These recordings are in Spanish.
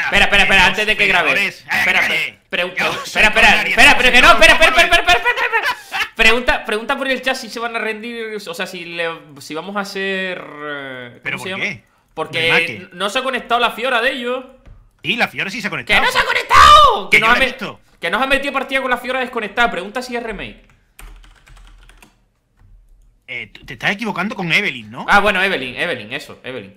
Espera, espera, espera, antes de que grabes. Eh, espera, espera, espera, espera, pero que no, espera, espera, espera, espera, espera. Pregunta, pregunta por el chat si se van a rendir, o sea, si, le, si vamos a hacer... Eh, ¿Pero por qué? Porque no se ha conectado la Fiora de ellos. Y la Fiora sí se ha conectado. ¡Que no se ha conectado! Que, no ha metido, que ha metido partida con la Fiora desconectada. Pregunta si es remake. Eh, te estás equivocando con Evelyn, ¿no? Ah, bueno, Evelyn, Evelyn, eso, Evelyn.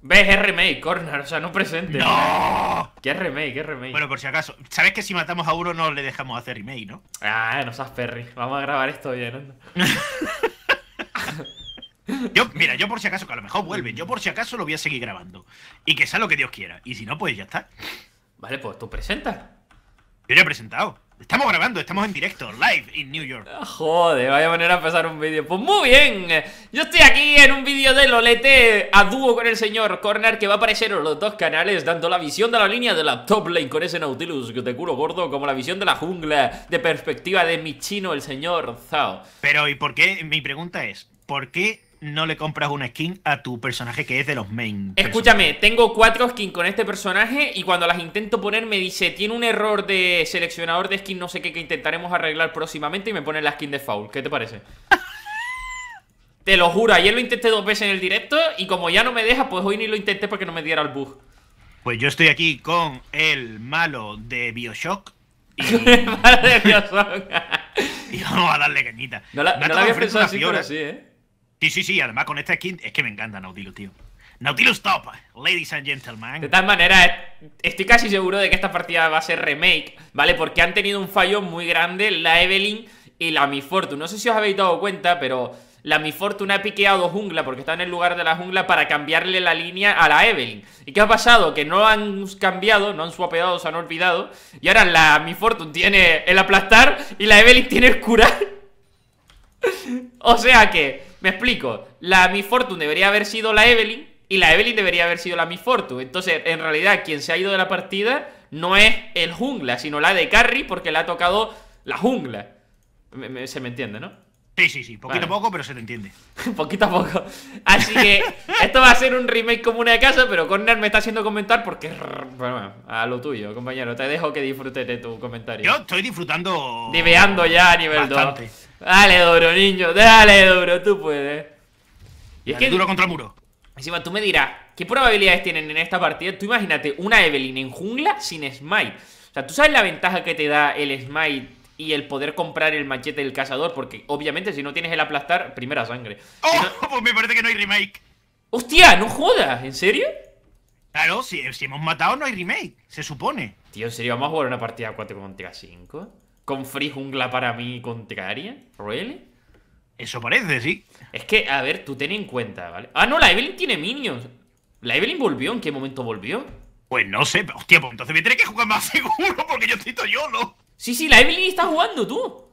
¿Ves? Es remake, Corner, o sea, no presente. ¡No! ¿Qué es remake? ¿Qué es remake? Bueno, por si acaso, ¿sabes que si matamos a uno no le dejamos hacer remake, no? Ah, no seas Perry. Vamos a grabar esto bien, ¿no? Yo, mira, yo por si acaso, que a lo mejor vuelve, yo por si acaso lo voy a seguir grabando. Y que sea lo que Dios quiera. Y si no, pues ya está. Vale, pues tú presentas. Yo ya he presentado. Estamos grabando, estamos en directo, live in New York. Ah, joder, vaya manera a empezar un vídeo. Pues muy bien, eh, yo estoy aquí en un vídeo de Lolete a dúo con el señor Corner que va a aparecer en los dos canales, Dando la visión de la línea de la top lane con ese Nautilus que te culo gordo, como la visión de la jungla de perspectiva de mi chino, el señor Zhao Pero, ¿y por qué? Mi pregunta es, ¿por qué no le compras una skin a tu personaje que es de los main. Escúchame, tengo cuatro skins con este personaje y cuando las intento poner me dice, tiene un error de seleccionador de skin no sé qué que intentaremos arreglar próximamente y me pone la skin de Foul. ¿Qué te parece? te lo juro, ayer lo intenté dos veces en el directo y como ya no me deja, pues hoy ni lo intenté porque no me diera el bug. Pues yo estoy aquí con el malo de Bioshock. Y... el malo de Bioshock. y vamos a darle cañita. No la, había pensado así, sí, ¿eh? Sí, sí, sí, además con esta skin es que me encanta Nautilus, tío. Nautilus Top, ladies and gentlemen. De tal manera, eh, estoy casi seguro de que esta partida va a ser remake, ¿vale? Porque han tenido un fallo muy grande la Evelyn y la Mi Fortune. No sé si os habéis dado cuenta, pero la Mi Fortune ha piqueado jungla porque está en el lugar de la jungla para cambiarle la línea a la Evelyn. ¿Y qué ha pasado? Que no han cambiado, no han swapeado, se han olvidado. Y ahora la Mi Fortune tiene el aplastar y la Evelyn tiene el curar. o sea que me explico, la Miss Fortune debería haber sido la Evelyn y la Evelyn debería haber sido la Miss Fortune. Entonces, en realidad, quien se ha ido de la partida no es el jungla, sino la de Carrie porque le ha tocado la jungla. se me entiende, ¿no? Sí, sí, sí, poquito a poco, pero se te entiende. poquito a poco. Así que esto va a ser un remake como una de casa, pero Corner me está haciendo comentar porque. Bueno, a lo tuyo, compañero. Te dejo que disfrutes de tu comentario. Yo estoy disfrutando. Diveando ya a nivel 2. Dale, duro, niño, dale, duro, tú puedes. Y es que duro contra muro. Encima tú me dirás, ¿qué probabilidades tienen en esta partida? Tú imagínate una Evelyn en jungla sin smite. O sea, tú sabes la ventaja que te da el smite y el poder comprar el machete del cazador, porque obviamente si no tienes el aplastar, primera sangre. ¡Oh! Pues me parece que no hay remake. ¡Hostia! ¡No jodas! ¿En serio? Claro, si, si hemos matado no hay remake, se supone. Tío, ¿en serio vamos a jugar una partida 4 contra 5? con Free Jungla para mí contraria? ¿Really? Eso parece, sí. Es que, a ver, tú ten en cuenta, ¿vale? Ah, no, la Evelyn tiene minions. ¿La Evelyn volvió? ¿En qué momento volvió? Pues no sé, hostia, pues entonces me tendré que jugar más seguro porque yo estoy yo, ¿no? Sí, sí, la Evelyn está jugando, tú.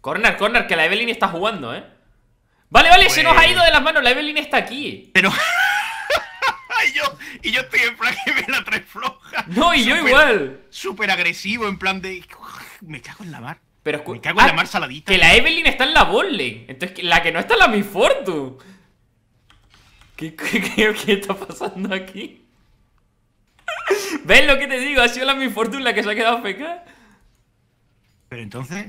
Corner, corner, que la Evelyn está jugando, ¿eh? Vale, vale, se nos ha pues- ido de las manos, la Evelyn está aquí. Pero... Y yo estoy en plan que me la trae floja. No, y yo igual. Súper agresivo, en plan de. Me cago en la mar. Pero me cago en la ah, mar saladita. Que la Evelyn está en la volley. Entonces, la que no está en la Mi ¿Qué, qué, qué, está pasando aquí? ¿Ves lo que te digo? Ha sido la Mi la que se ha quedado feca. Pero entonces.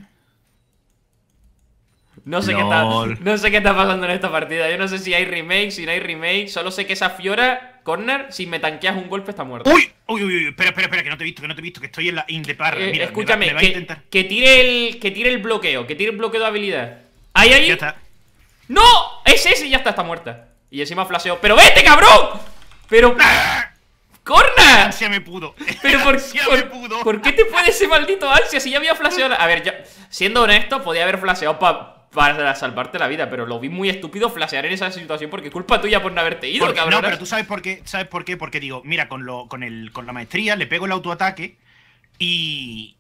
No sé, qué está, no sé qué está pasando en esta partida. Yo no sé si hay remake, si no hay remake. Solo sé que esa Fiora, corner, si me tanqueas un golpe está muerta. ¡Uy! ¡Uy, uy, uy! Espera, espera, espera, que no te he visto, que no te he visto, que estoy en la in eh, Mira, escúchame, que, a tire el, que tire el bloqueo, que tire el bloqueo de habilidad. ¡Ahí, ahí! Ya está. ¡No! Es ese y ya está, está muerta. Y encima flasheó. ¡Pero vete, cabrón! Pero... ¡Ah! ¡Corner! Ansia me pudo. Pero por, por, qué te puede ese maldito ansia si ya había flasheado? A ver, yo, siendo honesto, podía haber flasheado para para salvarte la vida, pero lo vi muy estúpido flashear en esa situación porque culpa tuya por no haberte ido, cabrón. No, pero tú sabes por qué, sabes por qué, porque digo, mira, con lo, con el, con la maestría le pego el autoataque y.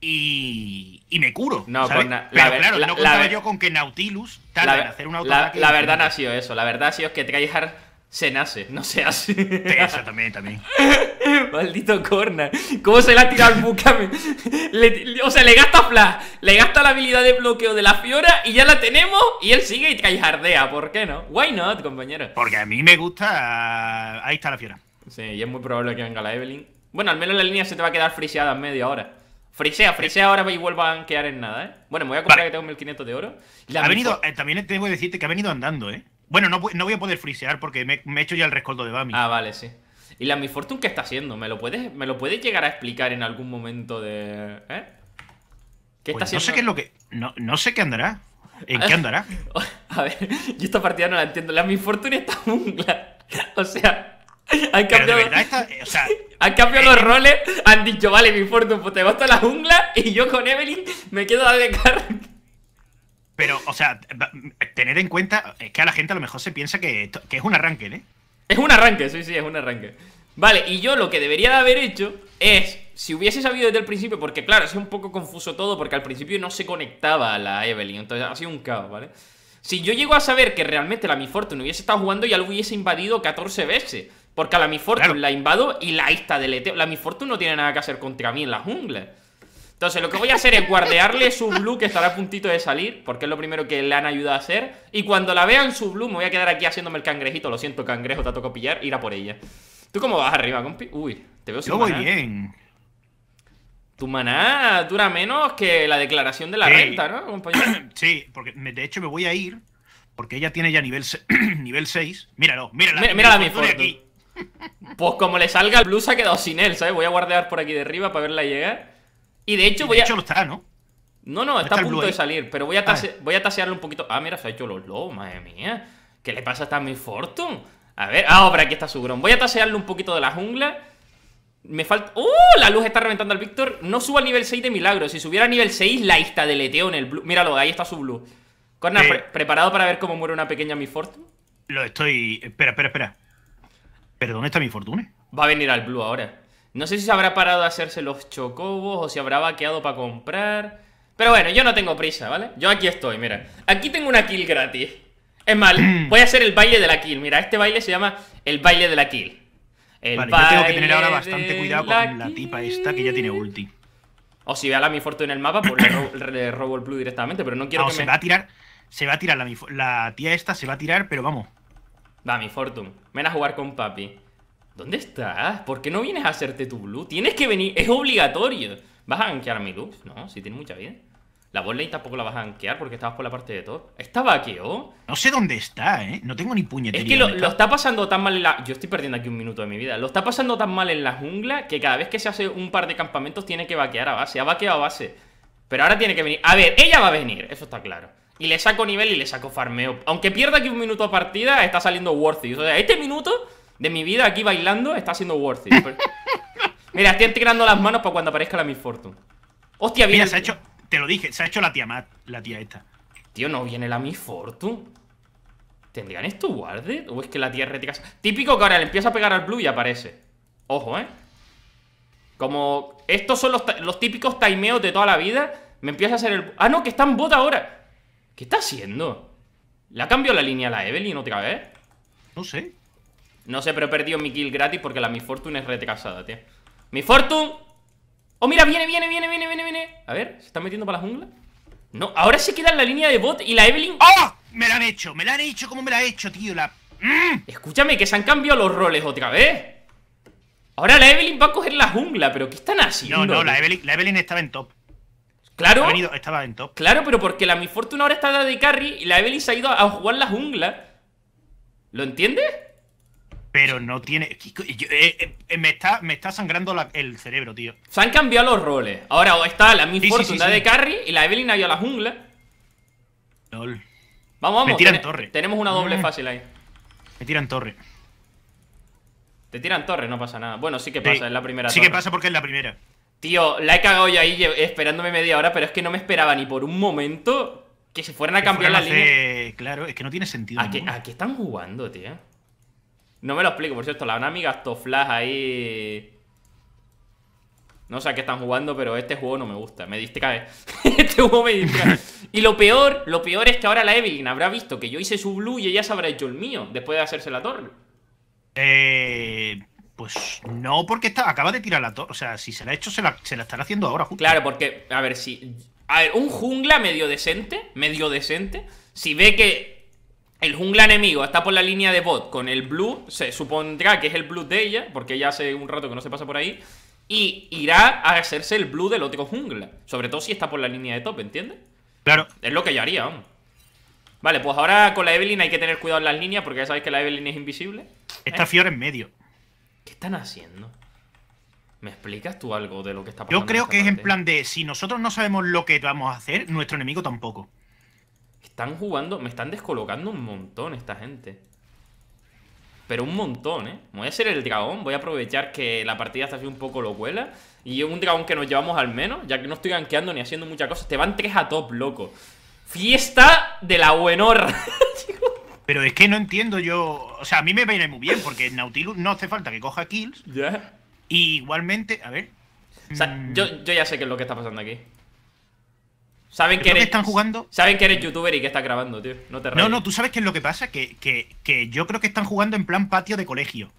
Y, y me curo. No, pues pero claro, no contaba yo con que Nautilus en hacer un autoataque. La, verdad ha sido eso. La verdad ha sido que te dejar... Se nace, no se hace. Eso también, también. Maldito corna ¿Cómo se la ha tirado el o sea, le gasta flash, le gasta la habilidad de bloqueo de la Fiora y ya la tenemos y él sigue y callardea ¿Por qué no? Why not, compañero? Porque a mí me gusta... Ahí está la Fiora. Sí, y es muy probable que venga la Evelyn. Bueno, al menos la línea se te va a quedar friseada en media hora. Frisea, frisea ahora y vuelva a anquear en nada, ¿eh? Bueno, me voy a comprar que tengo 1500 de oro. ha venido, eh, también tengo que decirte que ha venido andando, ¿eh? Bueno, no, voy a poder frisear porque me, he hecho ya el rescoldo de Bami. Ah, vale, sí. ¿Y la Mi Fortune qué está haciendo? ¿Me lo puedes, me lo puedes llegar a explicar en algún momento de. ¿Eh? ¿Qué está haciendo? Pues no sé qué es lo que. No, sé qué andará. ¿En qué andará? A ver, yo esta partida no la entiendo. La Mi Fortune está jungla O sea. Han cambiado, o sea, han cambiado los roles, han dicho, vale, mi Fortune, pues te gusta la jungla y yo con Evelyn me quedo a becar pero, o sea, tener en cuenta es que a la gente a lo mejor se piensa que, es un arranque, ¿eh? Es un arranque, sí, sí, es un arranque. Vale, y yo lo que debería de haber hecho es, si hubiese sabido desde el principio, porque claro, es un poco confuso todo, porque al principio no se conectaba a la Evelyn, entonces ha sido un caos, ¿vale? Si yo llego a saber que realmente la Mi Fortune hubiese estado jugando, y la hubiese invadido 14 veces. Porque a la Mi la invado y la ista deleteo. La Mi Fortune no tiene nada que hacer contra mí en la jungla. Entonces lo que voy a hacer es guardearle su blue que estará a puntito de salir, porque es lo primero que le han ayudado a hacer. Y cuando la vean su blue me voy a quedar aquí haciéndome el cangrejito. Lo siento, cangrejo, te ha pillar, ir a por ella. ¿Tú cómo vas arriba, compi? Uy, te veo sin Yo voy bien. Tu maná dura menos que la declaración de la renta, ¿no, compañero? Sí, porque de hecho me voy a ir, porque ella tiene ya nivel, nivel 6. Míralo, mírala. Mírala mírala mi foto. Pues como le salga el blue se ha quedado sin él, ¿sabes? Voy a guardar por aquí de arriba para verla llegar. Y de hecho voy a... hecho lo está, ¿no? No, no, está, a punto de salir, pero ah. voy a, tasearle un poquito... Ah, mira, se ha hecho los lobos, madre mía. ¿Qué le pasa a esta mi Fortune? A ver, ah, pero aquí está su Voy a tasearle un poquito de la jungla. Me falta... ¡Oh! La luz está reventando al Víctor. No suba al nivel 6 de milagro. Si subiera a nivel 6, la insta Leteo en el blue. Míralo, ahí está su blue. Corna, eh. ¿preparado para ver cómo muere una pequeña mi Fortune? Lo estoy... Espera, espera, espera. ¿Pero dónde está mi fortune? Va a venir al blue ahora. No sé si se habrá parado a hacerse los chocobos o si habrá vaqueado para comprar. Pero bueno, yo no tengo prisa, ¿vale? Yo aquí estoy, mira. Aquí tengo una kill gratis. Es mal, voy a hacer el baile de la kill. Mira, este baile se llama el baile de la kill. El vale, yo tengo que tener ahora bastante cuidado con la tipa esta que ya tiene ulti. O si ve a la mi fortuna en el mapa, pues le robo, el blue directamente, pero no quiero no, se va a tirar, se va a tirar la, la tía esta, se va a tirar, pero vamos. Va, mi fortune. Ven a jugar con papi. ¿Dónde estás? ¿Por qué no vienes a hacerte tu blue? Tienes que venir, es obligatorio. ¿Vas a gankear mi luz? No, si tiene mucha vida. La bot tampoco la vas a gankear porque estabas por la parte de Thor. ¿Esta vaqueó? No sé dónde está, ¿eh? No tengo ni puñetería. Es que lo, está pasando tan mal en la... Yo estoy perdiendo aquí un minuto de mi vida. Lo está pasando tan mal en la jungla que cada vez que se hace un par de campamentos tiene que vaquear a base. Ha vaqueado a base. Pero ahora tiene que venir. A ver, ella va a venir. Eso está claro. Y le saco nivel y le saco farmeo. Aunque pierda aquí un minuto de partida, está saliendo it. O sea, este minuto de mi vida aquí bailando está siendo worth it. Mira, estoy entrenando las manos para cuando aparezca la Miss Fortune. Hostia, viene. Mira, se ha hecho. Te lo dije, se ha hecho la tía más la tía esta. Tío, no viene la Miss Fortune. ¿Tendrían esto guarded? ¿O es que la tía retica? Típico que ahora le empieza a pegar al blue y aparece. Ojo, ¿eh? Como. Estos son los, típicos timeos de toda la vida. Me empieza a hacer el. Ah, no, que está en bot ahora. ¿Qué está haciendo? la ha cambiado la línea a la Evelyn otra vez? No sé. No sé, pero he perdido mi kill gratis porque la Mi Fortune es retrasada, tío ¡Mi Fortune! ¡Oh, mira! Viene, viene, viene, viene, viene, viene A ver, ¿se está metiendo para la jungla? No, ahora se queda en la línea de bot y la Evelyn... ¡Oh! Me la han hecho, me la han hecho, ¿cómo me la ha hecho, tío? La... Mm. Escúchame, que se han cambiado los roles otra vez Ahora la Evelyn va a coger la jungla, pero ¿qué están haciendo? No, no, la Evelyn, la estaba en top Claro Estaba en top Claro, pero porque la Mi Fortune ahora está de carry Y la Evelyn se ha ido a jugar la jungla ¿Lo entiendes? Pero no tiene. Eh, eh, me, está, me está sangrando el cerebro, tío. Se han cambiado los roles. Ahora está la Miss Fortune de carry y la Evelyn ha ido a la jungla. Lol. Vamos, vamos. Me tiran torre. Tenemos una doble mm. fácil ahí. Me tiran torre. Te tiran torre, no pasa nada. Bueno, sí que pasa, es la primera. Sí que pasa porque es la primera. Tío, la he cagado yo ahí esperándome media hora, pero es que no me esperaba ni por un momento que se fueran a cambiar la línea. Claro, es que no tiene sentido. ¿A, ¿A qué están jugando, tío? No me lo explico, por cierto, la Nami gastó flash ahí... No sé a qué están jugando, pero este juego no me gusta. Me diste cae este juego me cae y lo peor, lo peor es que ahora la Evelyn habrá visto que yo hice su blue y ella se habrá hecho el mío después de hacerse la torre. Eh... Pues no, porque acaba de tirar la torre. O sea, si se la ha hecho, se la, se la estará haciendo ahora, justo. Claro, porque, a ver, si. A ver, un jungla medio decente, medio decente, si ve que el jungla enemigo está por la línea de bot con el blue, se supondrá que es el blue de ella, porque ya hace un rato que no se pasa por ahí, y irá a hacerse el blue del otro jungla, sobre todo si está por la línea de top, ¿entiendes? Claro. Es lo que yo haría, vamos. Vale, pues ahora con la Evelyn hay que tener cuidado en las líneas, porque ya sabéis que la Evelyn es invisible. ¿eh? Está Fior Fiora en medio. ¿Qué están haciendo? ¿Me explicas tú algo de lo que está pasando? Yo creo que es en plan de, si nosotros no sabemos lo que vamos a hacer, nuestro enemigo tampoco. Están jugando, me están descolocando un montón esta gente. Pero un montón, ¿eh? Voy a ser el dragón, voy a aprovechar que la partida está así un poco locuela. Y un dragón que nos llevamos al menos, ya que no estoy ganqueando ni haciendo muchas cosas. Te van tres a top, loco. Fiesta de la buenorra. Pero es que no entiendo yo... O sea, a mí me viene muy bien, porque Nautilus no hace falta que coja kills. Y igualmente... A ver... O sea, mm. yo, yo ya sé qué es lo que está pasando aquí. Saben que, eres, están jugando. Saben que eres youtuber y que está grabando, tío. No te No, no, tú sabes qué es lo que pasa. Que, yo creo que están jugando en plan patio de colegio.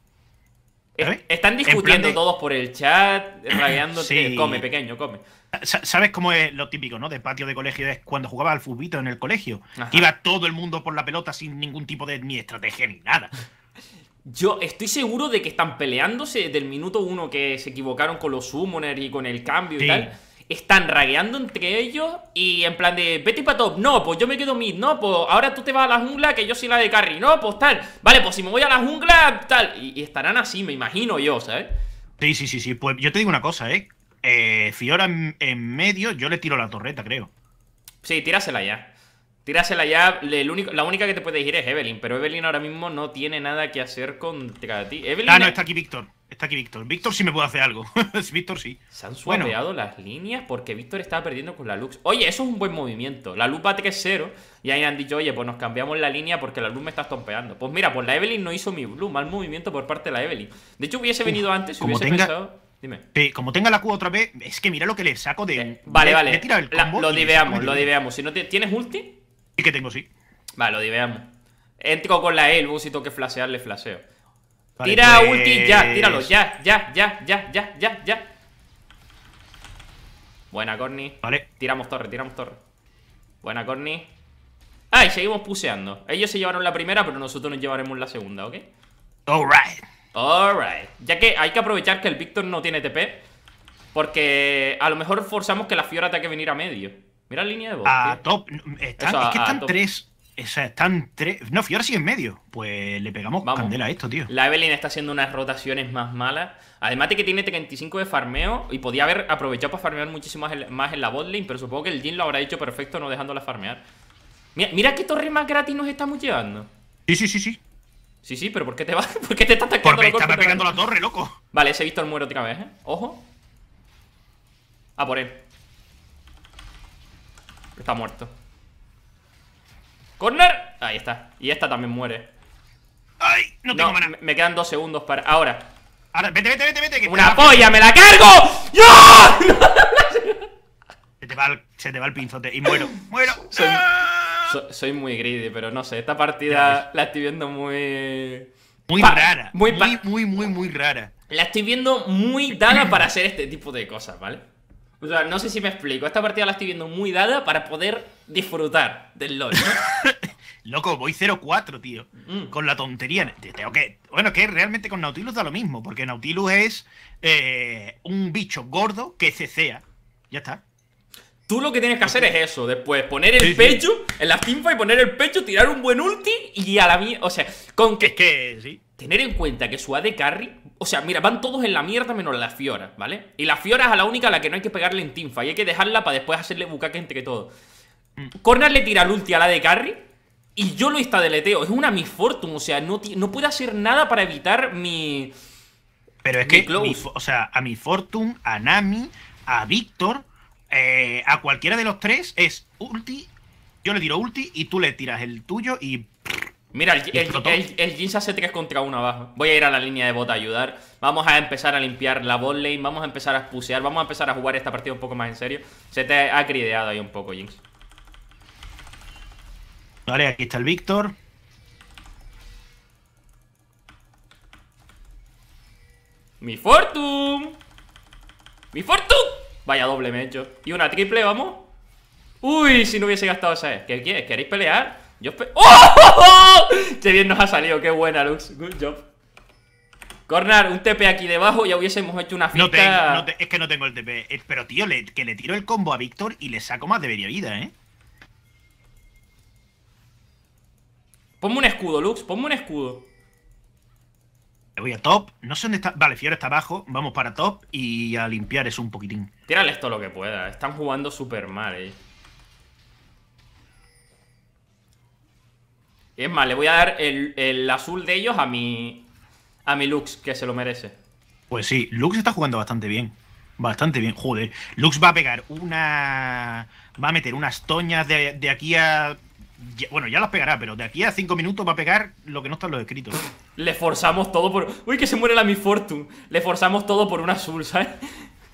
Están discutiendo todos por el chat, rayándose. Eh, come, pequeño, come. ¿Sabes cómo es lo típico, no? De patio de colegio es cuando jugaba al futbito en el colegio. iba todo el mundo por la pelota sin ningún tipo de ni estrategia ni nada. Yo estoy seguro de que están peleándose del minuto uno que se equivocaron con los summoners y con el cambio y tal están ragueando entre ellos y en plan de, vete para top, no, pues yo me quedo mid, no, pues ahora tú te vas a la jungla que yo soy la de carry, no, pues tal, vale, pues si me voy a la jungla, tal, y, estarán así, me imagino yo, ¿sabes? Sí, sí, sí, sí, pues yo te digo una cosa, ¿eh? eh Fiora en, medio, yo le tiro la torreta, creo. Sí, tírasela ya. Tírasela ya, único, la única que te puede ir es Evelyn, pero Evelyn ahora mismo no tiene nada que hacer contra ti. Ah, no, está aquí Víctor. Está aquí Víctor. Víctor sí me puede hacer algo. Víctor sí. Se han suaveado las líneas porque Víctor estaba perdiendo con la Lux. Oye, eso es un buen movimiento. La lupa va 3-0 y ahí han dicho, oye, pues nos cambiamos la línea porque la Lux me está estompeando. Pues mira, pues la Evelyn no hizo mi blue. Mal movimiento por parte de la Evelyn. De hecho, hubiese venido antes y hubiese pensado... Dime. como tenga la Q otra vez, es que mira lo que le saco de. Eh, vale, vale. lo diveamos, lo diveamos. Si no ¿Tienes ulti? Sí que tengo, sí. Vale, lo diveamos. Entro con la Elbus y tengo que flashear, le flasheo. Tira pues ulti ya, tíralo, ya, ya, ya, ya, ya, ya, ya. Buena, Corny. Vale. Tiramos torre, tiramos torre. Buena, Corny. Ah, y seguimos puseando. Ellos se llevaron la primera, pero nosotros nos llevaremos la segunda, ¿ok? Alright. Alright. Ya que hay que aprovechar que el Víctor no tiene TP. Porque a lo mejor forzamos que la Fiora tenga que venir a medio. Mira la línea de bot A top. es que están tres sea, están tres. No, Fior sigue en medio. Pues le pegamos candela a esto, tío. La Evelyn está haciendo unas rotaciones más malas. Además de que tiene 35 de farmeo y podía haber aprovechado para farmear muchísimo más en, la botlane, pero supongo que el Jin lo habrá hecho perfecto no dejándola farmear. Mira, qué torre más gratis nos estamos llevando. Sí, sí, sí, sí. Sí, sí, pero ¿por qué te vas? ¿Por qué te estás atacando? Porque estaba pegando la torre, loco. Vale, ese el muere otra vez, ¿eh? Ojo. A por él. Está muerto. ¡Corner! Ahí está. Y esta también muere. ¡Ay! No tengo Me quedan dos segundos para. Ahora. vete, vete, vete, vete. ¡Una polla! ¡Me la cargo! ¡Yo! se, te va el, se te va el pinzote y muero. ¡Muero! Soy, ah. muy greedy, pero no sé. Esta partida la estoy viendo muy. Muy rara. Muy, muy, muy, muy, rara. La estoy viendo muy dada para hacer este tipo de cosas, ¿vale? O sea, no sé si me explico. Esta partida la estoy viendo muy dada para poder disfrutar del LOL. Loco, voy 0-4, tío. Mm. Con la tontería. Tengo que... Bueno, que realmente con Nautilus da lo mismo, porque Nautilus es eh, un bicho gordo que cecea. Ya está. Tú lo que tienes que hacer es eso, después poner el pecho en la y poner el pecho, tirar un buen ulti y a la mía. O sea, con que. Es que sí. Tener en cuenta que su AD carry o sea, mira, van todos en la mierda menos la Fiora, ¿vale? Y la Fiora es a la única a la que no hay que pegarle en tinfa Y hay que dejarla para después hacerle bucaque entre todo Corner le tira el ulti a la de Carry Y yo lo deleteo. Es una misfortune, o sea, no, puede hacer nada para evitar mi... Pero es que, o sea, a mi Fortune, a Nami, a Víctor, eh, a cualquiera de los tres es ulti, yo le tiro ulti y tú le tiras el tuyo y Mira, el, Jinx hace contra 1 abajo. Voy a ir a la línea de bot a ayudar. Vamos a empezar a limpiar la bot lane. Vamos a empezar a pusear. Vamos a empezar a jugar esta partida un poco más en serio. Se te ha crideado ahí un poco, Jinx. Vale, aquí está el Víctor. ¡Mi Fortune! ¡Mi Fortune! Vaya doble me he hecho. Y una triple, vamos. Uy, si no hubiese gastado esa. E. ¿Qué quieres? ¿Queréis pelear? Yo ¡Oh! ¡Qué bien nos ha salido! ¡Qué buena, Lux! Good job. Cornar, un TP aquí debajo ya hubiésemos hecho una fiesta. No es que no tengo el TP. Eh, pero, tío, que le tiro el combo a Víctor y le saco más de media vida, ¿eh? Ponme un escudo, Lux. Ponme un escudo. Me voy a top. No sé dónde está. Vale, Fiora está abajo. Vamos para top y a limpiar eso un poquitín. Tírale esto lo que pueda. Están jugando súper mal, eh. Es más, le voy a dar el, azul de ellos a mi, a mi Lux, que se lo merece. Pues sí, Lux está jugando bastante bien. Bastante bien, joder. Lux va a pegar una... Va a meter unas toñas de, aquí a... Bueno, ya las pegará, pero de aquí a cinco minutos va a pegar lo que no está en los escritos. Le forzamos todo por... Uy, que se muere la Mi Fortune. Le forzamos todo por un azul, ¿sabes?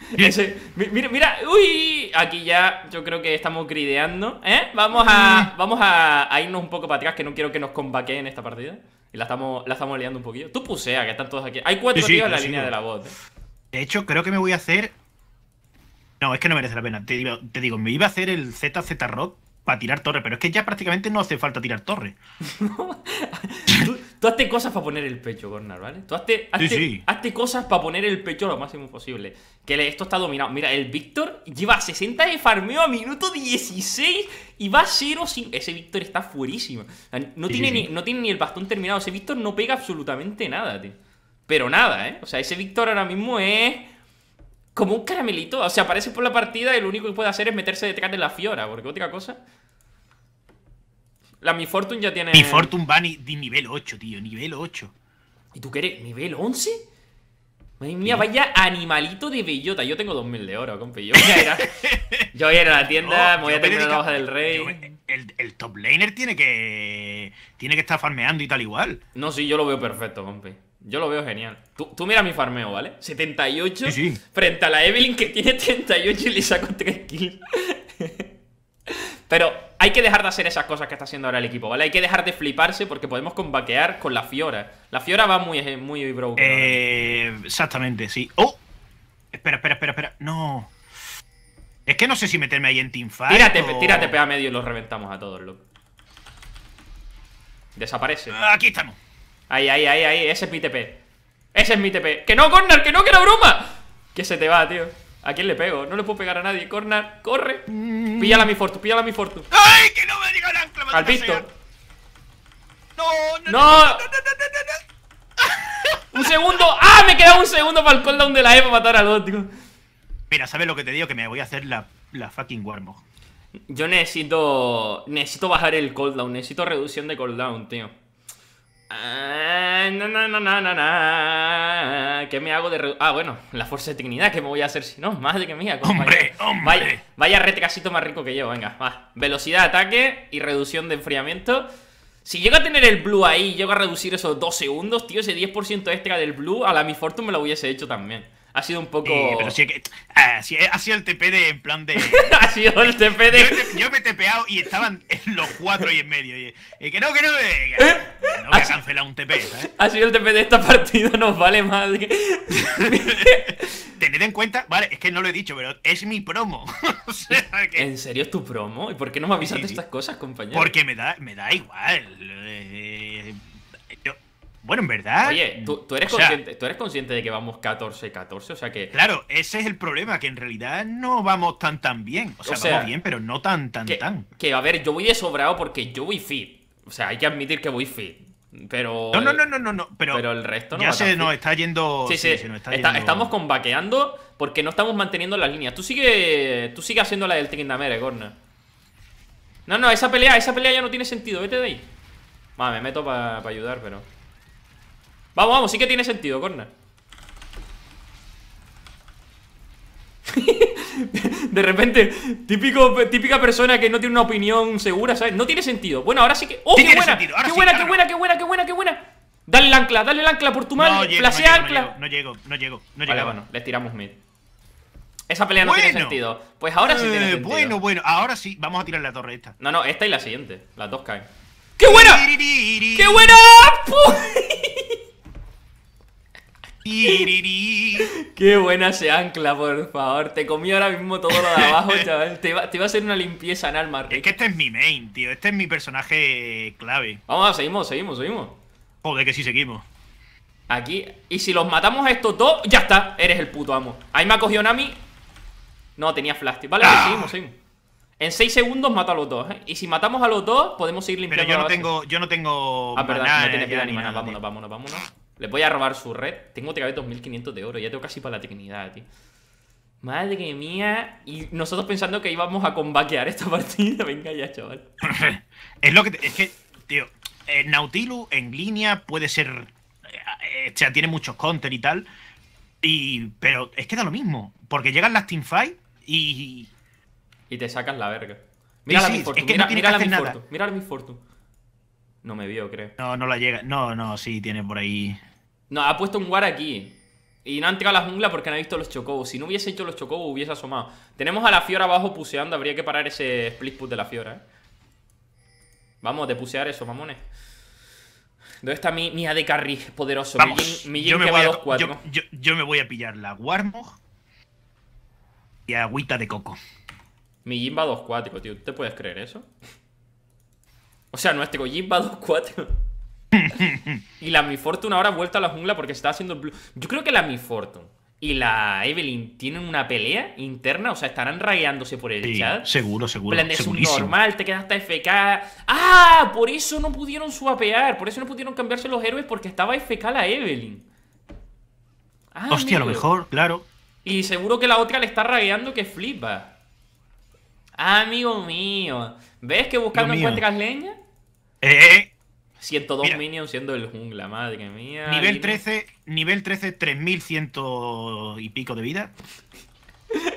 mira, mira, uy, aquí ya yo creo que estamos grideando, ¿eh? Vamos a, mm. vamos a, irnos un poco para atrás, que no quiero que nos combaqueen esta partida. Y la estamos, la estamos liando un poquito Tú pusea, que están todos aquí. Hay cuatro tíos en la línea de la voz ¿eh? De hecho, creo que me voy a hacer... No, es que no merece la pena. Te digo, me iba a hacer el ZZ rock para tirar torre, pero es que ya prácticamente no hace falta tirar torre. tú, hazte cosas para poner el pecho, Gornar, ¿vale? Tú hazte, cosas para poner el pecho lo máximo posible. Que esto está dominado. Mira, el Víctor lleva 60 de farmeo a minuto 16 y va a 0 sin... Ese Víctor está fuerísimo. No, tiene Ni, no tiene ni el bastón terminado. Ese Víctor no pega absolutamente nada, tío. Pero nada, ¿eh? O sea, ese Víctor ahora mismo es como un caramelito. O sea, aparece por la partida y lo único que puede hacer es meterse detrás de la Fiora, porque otra cosa... La Mi Fortune ya tiene... Mi Fortune va de nivel 8, tío, nivel 8. ¿Y tú qué eres? ¿Nivel 11? Madre mía, vaya animalito de bellota. Yo tengo 2000 de oro, compi Yo voy a ir a, yo la tienda, me voy a tener la hoja del rey. el, el, top laner tiene que tiene que estar farmeando y tal igual. No, sí, yo lo veo perfecto, compi yo lo veo genial. Tú, tú mira mi farmeo, ¿vale? 78 frente a la Evelyn que tiene 38 y le saco 3 kills. Pero hay que dejar de hacer esas cosas que está haciendo ahora el equipo, ¿vale? Hay que dejar de fliparse porque podemos combaquear con la Fiora. La Fiora va muy, eh, muy broken. Eh, exactamente, sí. ¡Oh! Espera, espera, espera, espera. No. Es que no sé si meterme ahí en teamfight Tírate, tírate pega medio y lo reventamos a todos, loco. Desaparece. Aquí estamos. Ahí, ahí, ahí, ahí, ese es mi TP Ese es mi TP ¡Que no, Corner! ¡Que no, que era broma! Que se te va, tío ¿A quién le pego? No le puedo pegar a nadie Corner, corre mm. Píllala mi Fortu, píllala mi Fortu ¡Ay, que no me diga el ancla! Al visto no no, no, Un segundo ¡Ah! Me queda un segundo para el cooldown de la E para matar al otro Mira, ¿sabes lo que te digo? Que me voy a hacer la, la fucking Warmog Yo necesito... Necesito bajar el cooldown Necesito reducción de cooldown, tío no ah, no, ¿Qué me hago de.? Ah, bueno, la fuerza de dignidad, ¿qué me voy a hacer si no? Madre que mía, ¡Hombre! Vaya, ¡Hombre! Vaya, vaya más rico que yo, venga, va. Velocidad de ataque y reducción de enfriamiento. Si llego a tener el blue ahí y llego a reducir esos dos segundos, tío, ese 10% extra del blue a la mi fortune me lo hubiese hecho también ha sido un poco. Eh, pero sí que. Ah, ha sido el TP de en plan de. ha sido el TP de. Yo, me he tepeado y estaban los cuatro y en medio. Y, que no, que no, eh, que, ¿Eh? no, ha cancelado un TP. Ha sido el TP de esta partida, nos vale madre. Tened en cuenta, vale, es que no lo he dicho, pero es mi promo. ¿En serio es tu promo? ¿Y por qué no me avisas de estas cosas, compañero? Porque me da, me da igual. Bueno, en verdad. Oye, tú, eres consciente, tú eres consciente de que vamos 14-14, o sea que. Claro, ese es el problema, que en realidad no vamos tan tan bien. O sea, vamos bien, pero no tan tan tan. Que a ver, yo voy de sobrado porque yo voy fit. O sea, hay que admitir que voy fit. Pero. No, no, no, no, no, no. Pero, el resto no. Ya se nos está yendo. Sí, sí, sí se está yendo... Estamos combaqueando porque no estamos manteniendo las líneas. Tú sigue. Tú sigue haciendo la del Tekindamere, Corner. No, no, esa pelea, esa pelea ya no tiene sentido, vete de ahí. Va, me meto para ayudar, pero. Vamos, vamos, sí que tiene sentido, corner De repente, típico, típica persona que no tiene una opinión segura, ¿sabes? No tiene sentido Bueno, ahora sí que... ¡Oh, qué, buena. Qué, buena, qué buena! ¡Qué buena, qué buena, qué buena, Dale el ancla, dale el ancla por tu mal no, Placea ancla No llego, no llego, no llego Vale, bueno, le tiramos mid esa pelea no tiene sentido. Pues ahora sí tiene eh, sentido. Bueno, bueno, ahora sí. Vamos a tirar la torre esta. No, no, esta y la siguiente. Las dos caen. ¡Qué buena! ¡Qué buena! Qué buena se ancla, por favor. Te comí ahora mismo todo lo de abajo, chaval. Te va, a hacer una limpieza en alma. Es que este es mi main, tío. Este es mi personaje clave. Vamos, seguimos, seguimos, seguimos. Joder, que sí seguimos. Aquí. Y si los matamos a estos dos, ya está. Eres el puto amo. Ahí me ha cogido Nami. No, tenía flash. Tío. Vale, pues ah. seguimos, seguimos. En 6 segundos mato a los dos, ¿eh? Y si matamos a los dos, podemos ir limpiando. Pero yo no tengo, yo no tengo. Ah, perdón, no tiene eh, piedad ni, ni Vámonos, vámonos, vámonos. Le voy a robar su red. Tengo que haber 2.500 de oro. Ya tengo casi para la Trinidad, tío. Madre mía. Y nosotros pensando que íbamos a combaquear esta partida. Venga ya, chaval. es lo que... es que, tío, Nautilus en línea puede ser... Eh, o sea, tiene muchos counter y tal. Y, pero es que da lo mismo. Porque llegan las teamfights y... Y te sacan la verga. Mira la sí, mira, la mira la Misfortune. No me vio, creo. No, no la llega. No, no, sí, tiene por ahí. No, ha puesto un war aquí. Y no han entrado a la jungla porque no visto los chocobos. Si no hubiese hecho los chocobos, hubiese asomado. Tenemos a la Fiora abajo puseando. Habría que parar ese split put de la Fiora, ¿eh? Vamos, de pusear eso, mamones. ¿Dónde está mi, mi AD carry poderoso? mi jim me va a, 2, 4. Yo, me voy a pillar la Warmog y agüita de coco. Mi Jin va 2-4, tío. te puedes creer eso? O sea, nuestro Jeep va 2-4. y la Mi Fortune ahora ha vuelto a la jungla porque está haciendo el blue. Yo creo que la Mi Fortune y la Evelyn tienen una pelea interna, o sea, estarán rayándose por el sí, Seguro, seguro. la es un normal, te quedaste FK. ¡Ah! Por eso no pudieron swapear, por eso no pudieron cambiarse los héroes porque estaba FK la Evelyn. Ah, Hostia, a lo mejor, claro. Y seguro que la otra le está rayando que flipa. Ah, amigo mío. ¿Ves que buscando encuentras leña? 102 eh, minions siendo el jungla, madre mía. Nivel 13, nivel 13, 3100 y pico de vida.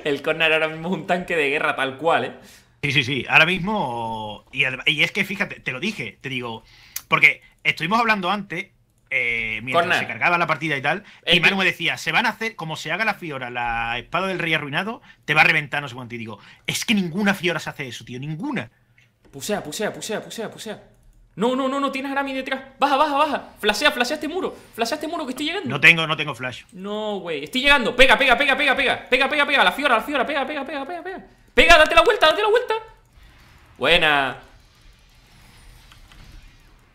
el corner ahora mismo es un tanque de guerra tal cual, ¿eh? Sí, sí, sí. Ahora mismo. Y, es que fíjate, te lo dije, te digo. Porque estuvimos hablando antes, eh, mientras se cargaba la partida y tal. y Manu me decía: se van a hacer, como se haga la Fiora, la espada del rey arruinado, te va a reventar, no sé cuánto. Y digo: es que ninguna Fiora se hace eso, tío, ninguna. Pusea, pusea, pusea, pusea, pusea. No, no, no, no tienes Grammy detrás. Baja, baja, baja. Flasea, flasea este muro. Flasea este muro que estoy llegando. No tengo, no tengo flash. No, güey. Estoy llegando. Pega, pega, pega, pega, pega. Pega, pega, pega. La fiora, la fiora. Pega, pega, pega, pega, pega. Pega, date la vuelta, date la vuelta. Buena.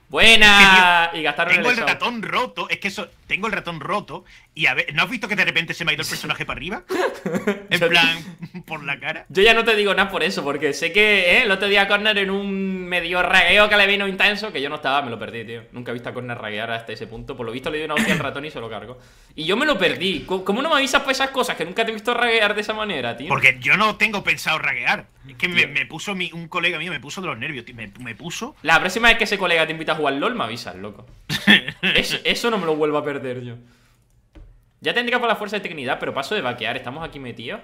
Buena. y gastaron tengo el, el ratón roto. Es que eso tengo el ratón roto y a ver, ¿no has visto que de repente se me ha ido el personaje para arriba? En plan, por la cara. Yo ya no te digo nada por eso, porque sé que ¿eh? el otro día Corner en un medio ragueo que le vino intenso, que yo no estaba, me lo perdí, tío. Nunca he visto a Corner raguear hasta ese punto. Por lo visto le dio una hostia al ratón y se lo cargo. Y yo me lo perdí. ¿Cómo no me avisas por esas cosas que nunca te he visto raguear de esa manera, tío? Porque yo no tengo pensado raguear. Es que me, puso un colega mío, me puso de los nervios, tío. Me, puso. La próxima vez que ese colega te invita a jugar LOL, me avisas, loco. eso, eso no me lo vuelvo a perder ya tendría por la fuerza de tecnidad, pero paso de vaquear. Estamos aquí metidos.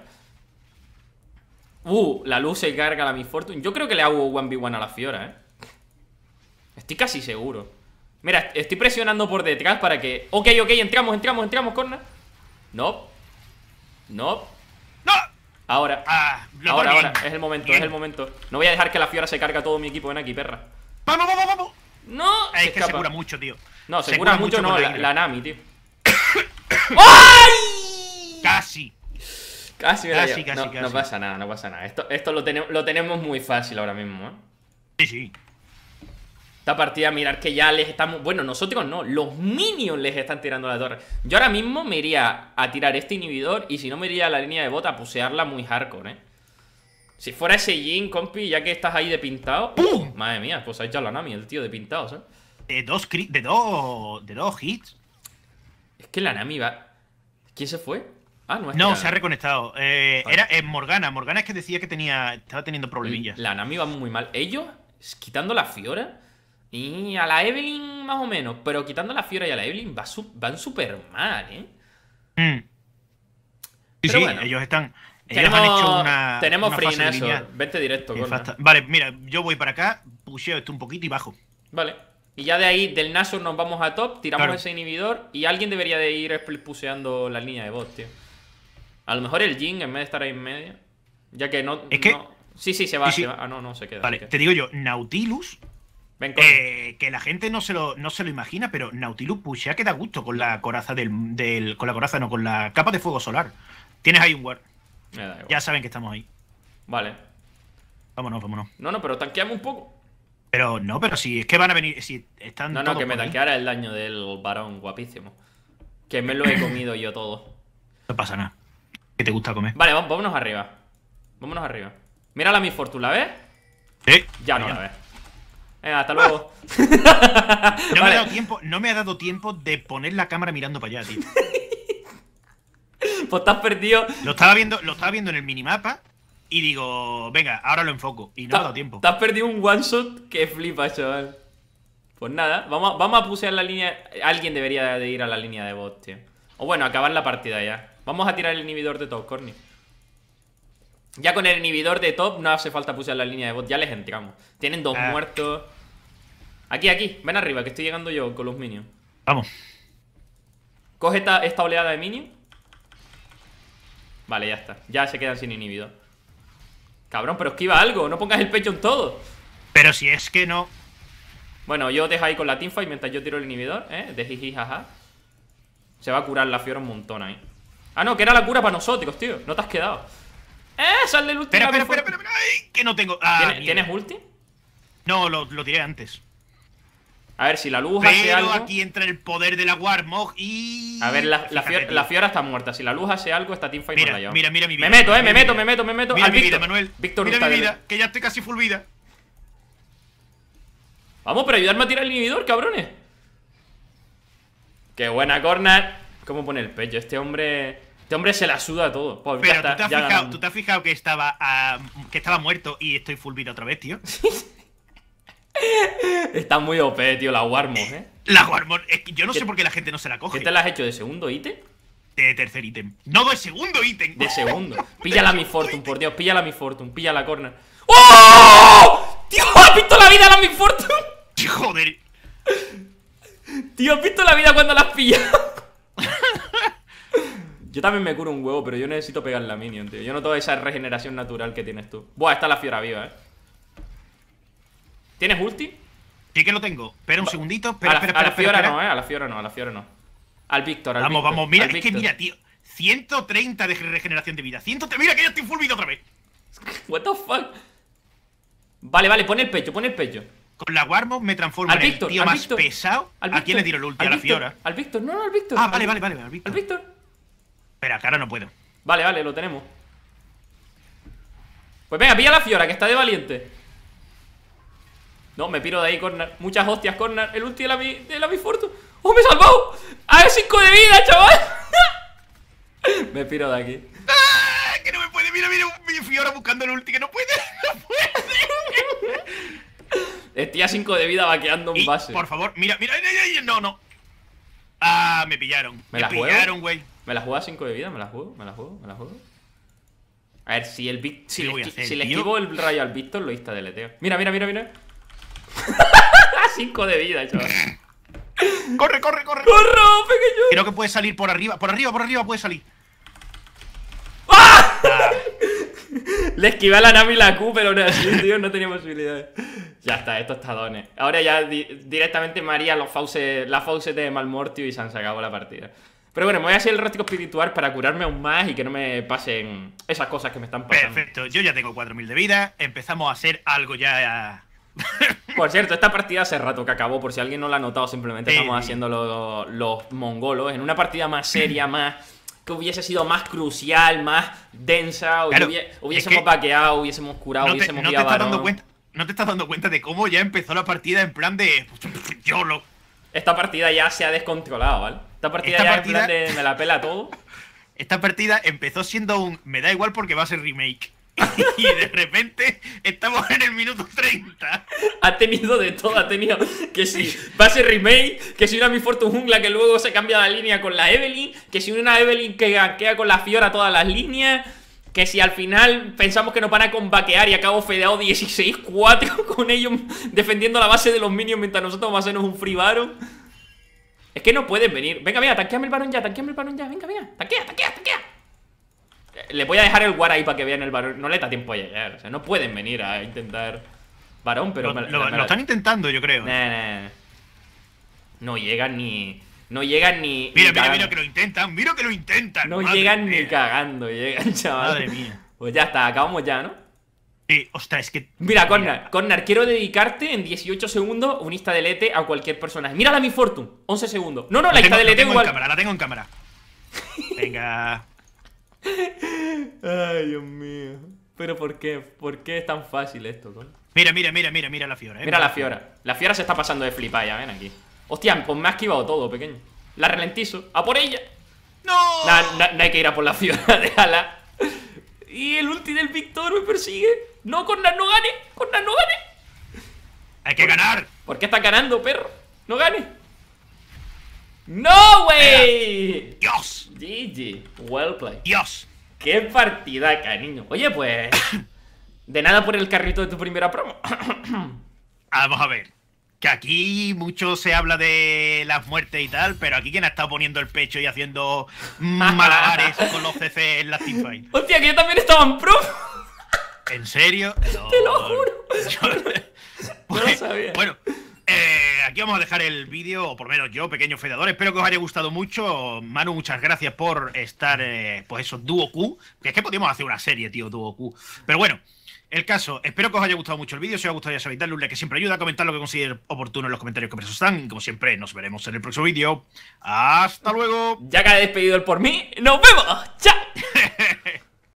Uh, la luz se carga la misfortune. Yo creo que le hago 1v1 a la Fiora, ¿eh? Estoy casi seguro. Mira, estoy presionando por detrás para que... Ok, ok, entramos, entramos, entramos, corna. No. No. ¡No! Ahora. Ah, ahora, ahora. Es el momento, es el momento. No voy a dejar que la Fiora se carga todo mi equipo. Ven aquí, perra. ¡Vamos, vamos, vamos! ¡No! Eh, es que se cura mucho, tío. No, se, mucho, no, la, Nami, tío. ¡Ay! Casi. Casi, casi, casi, no, pasa nada, no pasa nada. Esto, esto lo, tenemos, lo tenemos muy fácil ahora mismo, ¿eh? Sí, sí. Esta partida, mirar que ya les estamos... Bueno, nosotros no, los minions les están tirando la torre. Yo ahora mismo me iría a tirar este inhibidor y si no me iría a la línea de bota a pusearla muy hardcore, ¿eh? Si fuera ese Jin, compi, ya que estás ahí de pintado... ¡Pum! Madre mía, pues ha hecho la Nami, el tío de pintados, ¿eh? de dos, de dos, de dos hits. Es que la Nami va. ¿Quién se fue? Ah, no, es no se ha reconectado. Eh, era eh, Morgana. Morgana es que decía que tenía, estaba teniendo problemillas. La Nami va muy mal. Ellos, quitando la Fiora y a la Evelyn más o menos, pero quitando la Fiora y a la Evelyn van súper mal, ¿eh? Mm. pero bueno. ellos están... Ellos tenemos, han hecho una. Tenemos una fase de Vente directo, Vale, mira, yo voy para acá, pusheo esto un poquito y bajo. Vale. Y ya de ahí, del Nashor nos vamos a top, tiramos ese inhibidor y alguien debería de ir puseando la línea de bot, tío. A lo mejor el Jin en vez de estar ahí en medio. Ya que no... Es que... Sí, sí, se va, Ah, no, no, se queda. Vale, te digo yo, Nautilus... Eh, que la gente no se lo, no se lo imagina, pero Nautilus pushea que da gusto con la coraza del, del, Con la coraza, no, con la capa de fuego solar. Tienes ahí un guard. Ya saben que estamos ahí. Vale. Vámonos, vámonos. No, no, pero tanqueamos un poco. Pero no, pero si es que van a venir. Si están no, no, que me tanqueara el daño del varón guapísimo. Que me lo he comido yo todo. No pasa nada. Que te gusta comer. Vale, vámonos arriba. Vámonos arriba. Mira la misfortuna, ves? Sí. Ya no la ves. Eh, hasta luego. no, me ha dado tiempo, no me ha dado tiempo de poner la cámara mirando para allá, tío. pues estás perdido. Lo estaba viendo, lo estaba viendo en el minimapa y digo, venga, ahora lo enfoco. Y no ha dado tiempo. Te has perdido un one shot que flipa, chaval. Pues nada, vamos, vamos a pusear la línea. Alguien debería de ir a la línea de bot, tío. O bueno, acabar la partida ya. Vamos a tirar el inhibidor de top, Corny. Ya con el inhibidor de top no hace falta pusear la línea de bot, ya les entramos. Tienen dos ah. muertos. Aquí, aquí, ven arriba, que estoy llegando yo con los minions. Vamos. Coge esta, esta oleada de minions. Vale, ya está. Ya se quedan sin inhibidor. Cabrón, pero esquiva algo, no pongas el pecho en todo. Pero si es que no. Bueno, yo dejo ahí con la Y mientras yo tiro el inhibidor, ¿eh? De jiji, jaja. Se va a curar la fiora un montón ahí. Ah, no, que era la cura para nosotros, tío. No te has quedado. ¡Eh! Sale el último. Espera, Que no tengo. Ah, ¿Tienes, ulti? No, lo, lo tiré antes. A ver, si la luz hace algo. aquí entra el poder de la Warmog y. A ver, la, la, fiora está muerta. Si la luz hace algo, está Teamfight mira, no la Mira, mira mi vida. Me meto, eh, me meto, me meto, me meto. Al vida, Manuel. mira mi vida, que ya estoy casi full vida. Vamos, pero ayudarme a tirar el inhibidor, cabrones. Qué buena corner. ¿Cómo pone el pecho? Este hombre. Este hombre se la suda todo. Pues pero ¿tú, te has fijado, que estaba, ah, que estaba muerto y estoy full vida otra vez, tío. Está muy OP, tío, la Warmon, ¿eh? La Warmon, yo no sé por qué la gente no se la coge. te la has hecho de segundo ítem? De tercer ítem. No, de segundo ítem. De segundo. Píllala mi Fortune, por Dios, píllala mi Fortune, Píllala, la corner. ¡Oh! ¡Tío, has visto la vida la mi Fortune! ¡Joder! Tío, has visto la vida cuando la has pillado. Yo también me curo un huevo, pero yo necesito pegar la Minion, tío. Yo no tengo esa regeneración natural que tienes tú. Buah, está la fiera viva, eh. ¿Tienes ulti? Sí que lo tengo. Espera un segundito. Espera, a la, espera, a Fiora no, eh. A la Fiora no, a la Fiora no. Al Víctor, al Vamos, vamos. Mira, es que mira, tío. 130 de regeneración de vida. 100... Mira que ya estoy full vida otra vez. What the fuck? Vale, vale, pon el pecho, pon el pecho. Con la Warmo me transformo en el tío más pesado. Al ¿A quién le tiro el ulti? a la Fiora. Al Víctor, no, no, al Víctor. Ah, vale, vale, vale. Al Víctor. Al Víctor. Espera, que ahora no puedo. Vale, vale, lo tenemos. Pues venga, pilla a la Fiora, que está de valiente. No, me piro de ahí, Corner. Muchas hostias, Corner. El ulti de la, de la Bifortu. ¡Oh, me he salvado! ¡A 5 de vida, chaval! me piro de aquí. ¡Ah! ¡Que no me puede! Mira, mira, fui ahora buscando el ulti, que no puede. ¡No puede! Estoy a 5 de vida vaqueando un base. Por favor, mira, mira, no, no. Ah, me pillaron. Me, la pillaron, güey. Me la juego a 5 de vida, me la juego, me la juego, me la juego. A ver, si el Victor si le esquivo el rayo al Víctor, lo insta deleteo. Mira, mira, mira, mira. Cinco de vida, chaval. Corre, corre, corre. corre pequeño. Creo que puede salir por arriba, por arriba, por arriba puede salir. ¡Ah! Le esquivé a la Nami y la Q, pero no, tío, no tenía posibilidades. Ya está, esto está done Ahora ya directamente María los fauces, la fauce de Malmortio y se han sacado la partida. Pero bueno, me voy a hacer el rostro espiritual para curarme aún más y que no me pasen esas cosas que me están pasando. Perfecto, yo ya tengo 4.000 de vida, empezamos a hacer algo ya Por cierto, esta partida hace rato que acabó, por si alguien no la ha notado, simplemente estamos eh. haciendo los, mongolos. En una partida más seria, más que hubiese sido más crucial, más densa, hubiésemos baqueado hubiésemos curado, hubiésemos no te estás cuenta, No te estás dando cuenta de cómo ya empezó la partida en plan de... Yo Esta partida ya se ha descontrolado, ¿vale? Esta partida ya en plan de me la pela todo. Esta partida empezó siendo un... Me da igual porque va a ser remake. y de repente estamos en el minuto 30. Ha tenido de todo, ha tenido que si base remake, que si una Mi Fortune Jungla que luego se cambia la línea con la Evelyn, que si una Evelyn que ganquea con la Fiora todas las líneas, que si al final pensamos que nos van a combaquear y acabo fedeado 16-4 con ellos defendiendo la base de los minions mientras nosotros vamos a hacernos un free baron. Es que no pueden venir. Venga, venga, tanqueame el Baron ya, tanqueame el baron ya. Venga, venga, tanquea, tanquea, tanquea. Le voy a dejar el war ahí para que vean el varón. No le da tiempo a llegar. O sea, no pueden venir a intentar varón, pero... Lo, están intentando, yo creo. No llegan ni... No llegan ni... Mira, mira, mira que lo intentan. Mira que lo intentan. No llegan ni cagando. Llegan, chaval. Madre mía. Pues ya está, acabamos ya, ¿no? Sí, ostras, es que... Mira, Corner, Corner, quiero dedicarte en 18 segundos un insta delete a cualquier persona Mira la Mi Fortune, 11 segundos. No, no, la, insta delete tengo e cámara, la tengo en cámara. Venga... Ay, Dios mío. Pero ¿por qué? ¿Por qué es tan fácil esto, con? Mira, mira, mira, mira, mira la Fiora, eh. Mira la Fiora. La Fiora se está pasando de flipa, ya, ven aquí. Hostia, pues me ha esquivado todo, pequeño. La ralentizo. ¡A por ella! ¡No! No, hay que ir a por la Fiora, déjala. Y el ulti del victor me persigue. ¡No, con la no gane! ¡Con la no gane! ¡Hay que ganar! ¿Por qué estás ganando, perro? ¡No gane! ¡No, güey! ¡Dios! GG, well played. ¡Dios! ¡Qué partida, cariño! Oye, pues. de nada por el carrito de tu primera promo. Vamos a ver. Que aquí mucho se habla de las muertes y tal, pero aquí quien ha estado poniendo el pecho y haciendo malagares con los CC en la teamfight. Hostia, que yo también estaba en promo! ¿En serio? Te lo juro. no pues, sabía. Bueno, eh, aquí vamos a dejar el vídeo, o por lo menos yo, pequeño fedador. Espero que os haya gustado mucho. Manu, muchas gracias por estar, eh, pues eso, duo Q. Que es que podíamos hacer una serie, tío, duo Q. Pero bueno, el caso, espero que os haya gustado mucho el vídeo. Si os ha gustado, ya sabéis, darle un like que siempre ayuda, a comentar lo que consideréis oportuno en los comentarios que presos están. Y como siempre, nos veremos en el próximo vídeo. ¡Hasta luego! Ya que ha despedido el por mí, ¡nos vemos! ¡Chao!